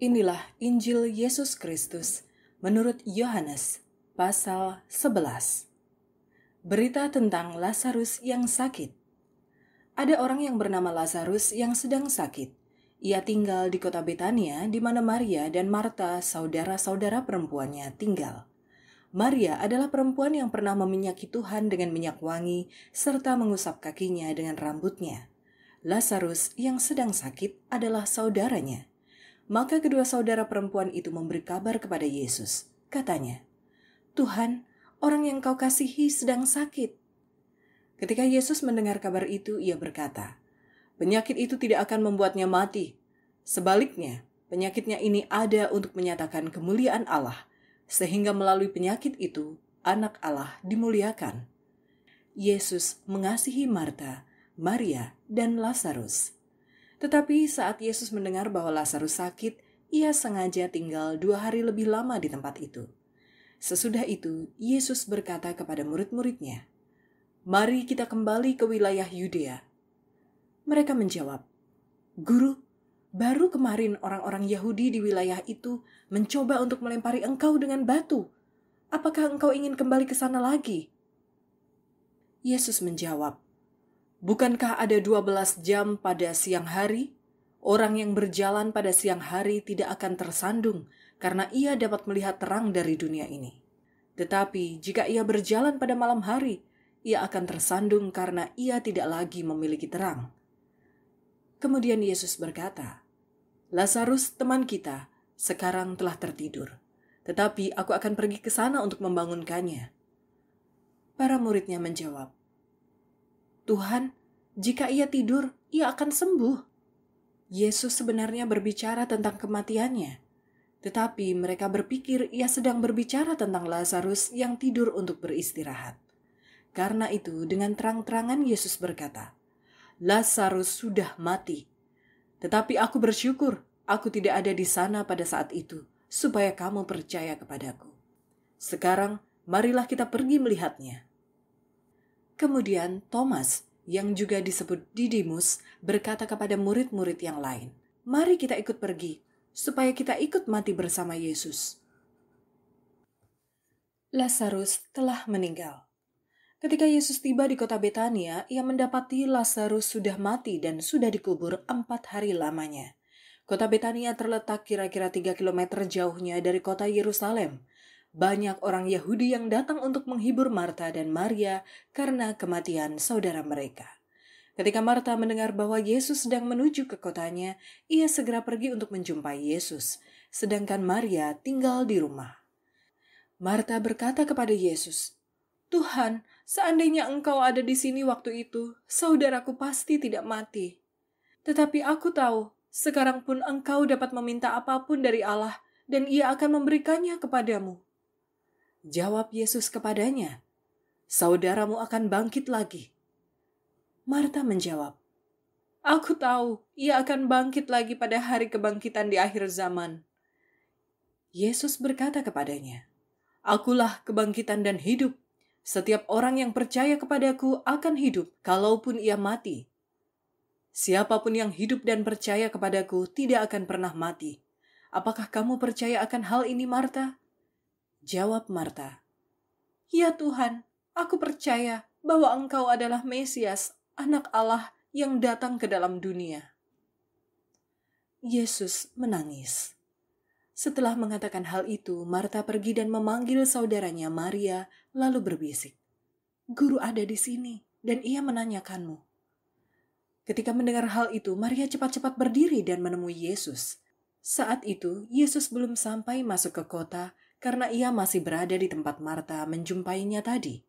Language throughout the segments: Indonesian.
Inilah Injil Yesus Kristus menurut Yohanes pasal 11. Berita tentang Lazarus yang sakit. Ada orang yang bernama Lazarus yang sedang sakit. Ia tinggal di kota Betania di mana Maria dan Marta, saudara-saudara perempuannya, tinggal. Maria adalah perempuan yang pernah meminyaki Tuhan dengan minyak wangi serta mengusap kakinya dengan rambutnya. Lazarus yang sedang sakit adalah saudaranya. Maka kedua saudara perempuan itu memberi kabar kepada Yesus. Katanya, Tuhan, orang yang kau kasihi sedang sakit. Ketika Yesus mendengar kabar itu, ia berkata, Penyakit itu tidak akan membuatnya mati. Sebaliknya, penyakitnya ini ada untuk menyatakan kemuliaan Allah, sehingga melalui penyakit itu, anak Allah dimuliakan. Yesus mengasihi Marta, Maria, dan Lazarus. Tetapi saat Yesus mendengar bahwa Lazarus sakit, ia sengaja tinggal dua hari lebih lama di tempat itu. Sesudah itu, Yesus berkata kepada murid-muridnya, "Mari kita kembali ke wilayah Yudea." Mereka menjawab, "Guru, baru kemarin orang-orang Yahudi di wilayah itu mencoba untuk melempari engkau dengan batu. Apakah engkau ingin kembali ke sana lagi?" Yesus menjawab, Bukankah ada 12 jam pada siang hari? Orang yang berjalan pada siang hari tidak akan tersandung karena ia dapat melihat terang dari dunia ini. Tetapi jika ia berjalan pada malam hari, ia akan tersandung karena ia tidak lagi memiliki terang. Kemudian Yesus berkata, "Lazarus, teman kita, sekarang telah tertidur, tetapi aku akan pergi ke sana untuk membangunkannya." Para muridnya menjawab, Tuhan, jika ia tidur, ia akan sembuh. Yesus sebenarnya berbicara tentang kematiannya, tetapi mereka berpikir ia sedang berbicara tentang Lazarus yang tidur untuk beristirahat. Karena itu, dengan terang-terangan Yesus berkata, "Lazarus sudah mati, tetapi aku bersyukur aku tidak ada di sana pada saat itu, supaya kamu percaya kepadaku. Sekarang, marilah kita pergi melihatnya." Kemudian Thomas, yang juga disebut Didimus, berkata kepada murid-murid yang lain, "Mari kita ikut pergi, supaya kita ikut mati bersama Yesus." Lazarus telah meninggal. Ketika Yesus tiba di kota Betania, ia mendapati Lazarus sudah mati dan sudah dikubur empat hari lamanya. Kota Betania terletak kira-kira 3 kilometer jauhnya dari kota Yerusalem, banyak orang Yahudi yang datang untuk menghibur Marta dan Maria karena kematian saudara mereka. Ketika Marta mendengar bahwa Yesus sedang menuju ke kotanya, ia segera pergi untuk menjumpai Yesus, sedangkan Maria tinggal di rumah. Marta berkata kepada Yesus, "Tuhan, seandainya Engkau ada di sini waktu itu, saudaraku pasti tidak mati. Tetapi aku tahu, sekarang pun Engkau dapat meminta apapun dari Allah, dan Ia akan memberikannya kepadamu." Jawab Yesus kepadanya, "Saudaramu akan bangkit lagi." Marta menjawab, "Aku tahu ia akan bangkit lagi pada hari kebangkitan di akhir zaman." Yesus berkata kepadanya, "Akulah kebangkitan dan hidup. Setiap orang yang percaya kepadaku akan hidup, kalaupun ia mati. Siapapun yang hidup dan percaya kepadaku tidak akan pernah mati. Apakah kamu percaya akan hal ini, Marta?" Jawab Marta. Ya Tuhan, aku percaya bahwa engkau adalah Mesias, anak Allah yang datang ke dalam dunia. Yesus menangis. Setelah mengatakan hal itu, Marta pergi dan memanggil saudaranya Maria, lalu berbisik, "Guru ada di sini, dan ia menanyakanmu." Ketika mendengar hal itu, Maria cepat-cepat berdiri dan menemui Yesus. Saat itu, Yesus belum sampai masuk ke kota, karena ia masih berada di tempat Marta menjumpainya tadi.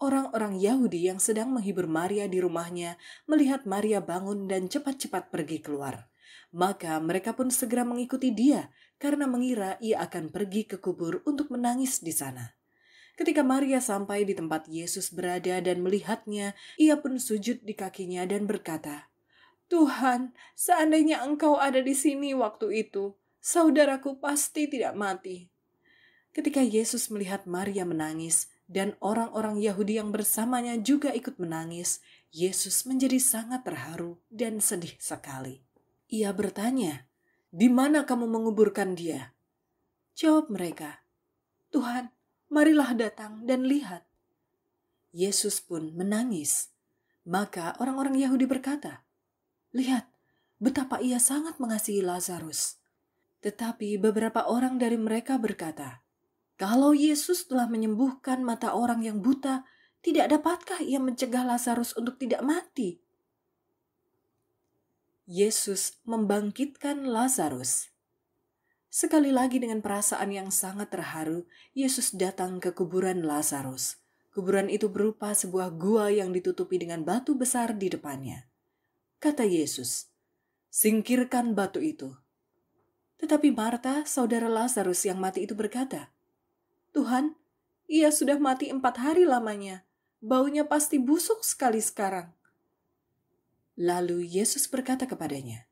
Orang-orang Yahudi yang sedang menghibur Maria di rumahnya melihat Maria bangun dan cepat-cepat pergi keluar. Maka mereka pun segera mengikuti dia karena mengira ia akan pergi ke kubur untuk menangis di sana. Ketika Maria sampai di tempat Yesus berada dan melihatnya, ia pun sujud di kakinya dan berkata, "Tuhan, seandainya Engkau ada di sini waktu itu, saudaraku pasti tidak mati." ketika Yesus melihat Maria menangis dan orang-orang Yahudi yang bersamanya juga ikut menangis, Yesus menjadi sangat terharu dan sedih sekali. Ia bertanya, "Di mana kamu menguburkan dia?" Jawab mereka, "Tuhan, marilah datang dan lihat." Yesus pun menangis. Maka orang-orang Yahudi berkata, "Lihat, betapa ia sangat mengasihi Lazarus." Tetapi beberapa orang dari mereka berkata, kalau Yesus telah menyembuhkan mata orang yang buta, tidak dapatkah ia mencegah Lazarus untuk tidak mati? Yesus membangkitkan Lazarus. Sekali lagi dengan perasaan yang sangat terharu, Yesus datang ke kuburan Lazarus. Kuburan itu berupa sebuah gua yang ditutupi dengan batu besar di depannya. Kata Yesus, "Singkirkan batu itu." Tetapi Marta, saudara Lazarus yang mati itu berkata, Tuhan, ia sudah mati empat hari lamanya. Baunya pasti busuk sekali sekarang. Lalu Yesus berkata kepadanya,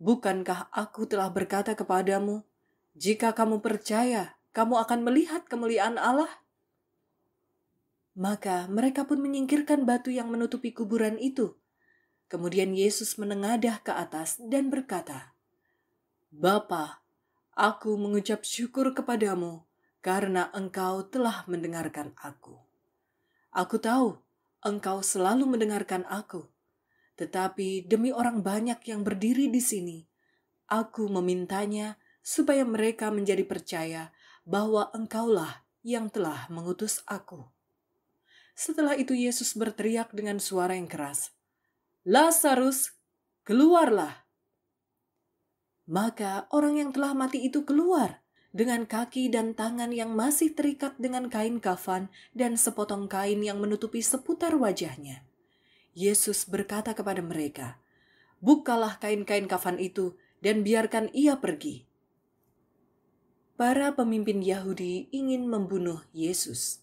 Bukankah aku telah berkata kepadamu, jika kamu percaya, kamu akan melihat kemuliaan Allah? Maka mereka pun menyingkirkan batu yang menutupi kuburan itu. Kemudian Yesus menengadah ke atas dan berkata, Bapa, aku mengucap syukur kepadamu karena engkau telah mendengarkan aku. Aku tahu engkau selalu mendengarkan aku, tetapi demi orang banyak yang berdiri di sini, aku memintanya supaya mereka menjadi percaya bahwa engkaulah yang telah mengutus aku. Setelah itu Yesus berteriak dengan suara yang keras, Lazarus, keluarlah! Maka orang yang telah mati itu keluar, dengan kaki dan tangan yang masih terikat dengan kain kafan dan sepotong kain yang menutupi seputar wajahnya. Yesus berkata kepada mereka, "Bukalah kain-kain kafan itu dan biarkan ia pergi." Para pemimpin Yahudi ingin membunuh Yesus.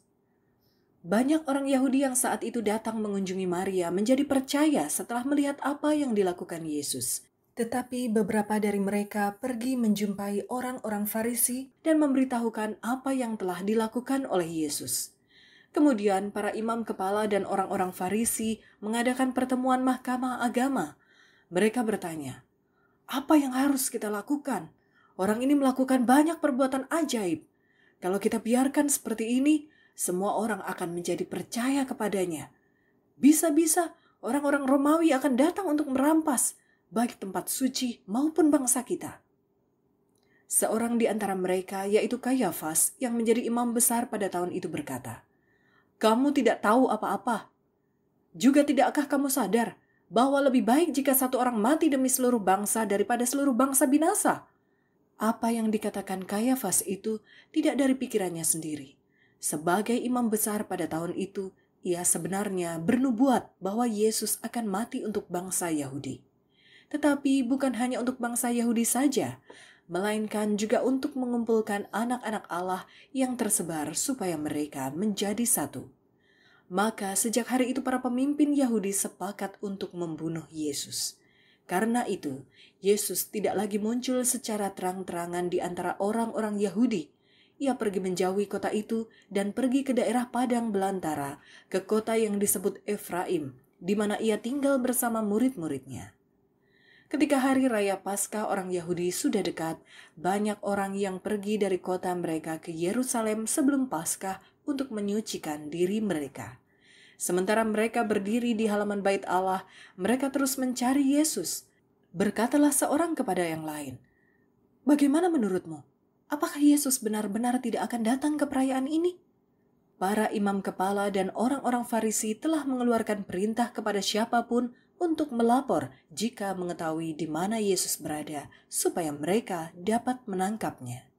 Banyak orang Yahudi yang saat itu datang mengunjungi Maria menjadi percaya setelah melihat apa yang dilakukan Yesus. Tetapi beberapa dari mereka pergi menjumpai orang-orang Farisi dan memberitahukan apa yang telah dilakukan oleh Yesus. Kemudian para imam kepala dan orang-orang Farisi mengadakan pertemuan mahkamah agama. Mereka bertanya, "Apa yang harus kita lakukan? Orang ini melakukan banyak perbuatan ajaib. Kalau kita biarkan seperti ini, semua orang akan menjadi percaya kepadanya. Bisa-bisa orang-orang Romawi akan datang untuk merampas." baik tempat suci maupun bangsa kita. Seorang di antara mereka, yaitu Kayafas, yang menjadi imam besar pada tahun itu berkata, "Kamu tidak tahu apa-apa. Juga tidakkah kamu sadar bahwa lebih baik jika satu orang mati demi seluruh bangsa daripada seluruh bangsa binasa?" Apa yang dikatakan Kayafas itu tidak dari pikirannya sendiri. Sebagai imam besar pada tahun itu, ia sebenarnya bernubuat bahwa Yesus akan mati untuk bangsa Yahudi tetapi bukan hanya untuk bangsa Yahudi saja, melainkan juga untuk mengumpulkan anak-anak Allah yang tersebar supaya mereka menjadi satu. Maka sejak hari itu para pemimpin Yahudi sepakat untuk membunuh Yesus. Karena itu, Yesus tidak lagi muncul secara terang-terangan di antara orang-orang Yahudi. Ia pergi menjauhi kota itu dan pergi ke daerah padang belantara, ke kota yang disebut Efraim, di mana ia tinggal bersama murid-muridnya. Ketika hari raya Paskah orang Yahudi sudah dekat, banyak orang yang pergi dari kota mereka ke Yerusalem sebelum Paskah untuk menyucikan diri mereka. Sementara mereka berdiri di halaman Bait Allah, mereka terus mencari Yesus. Berkatalah seorang kepada yang lain, "Bagaimana menurutmu? Apakah Yesus benar-benar tidak akan datang ke perayaan ini?" Para imam kepala dan orang-orang Farisi telah mengeluarkan perintah kepada siapapun untuk melapor jika mengetahui di mana Yesus berada, supaya mereka dapat menangkapnya.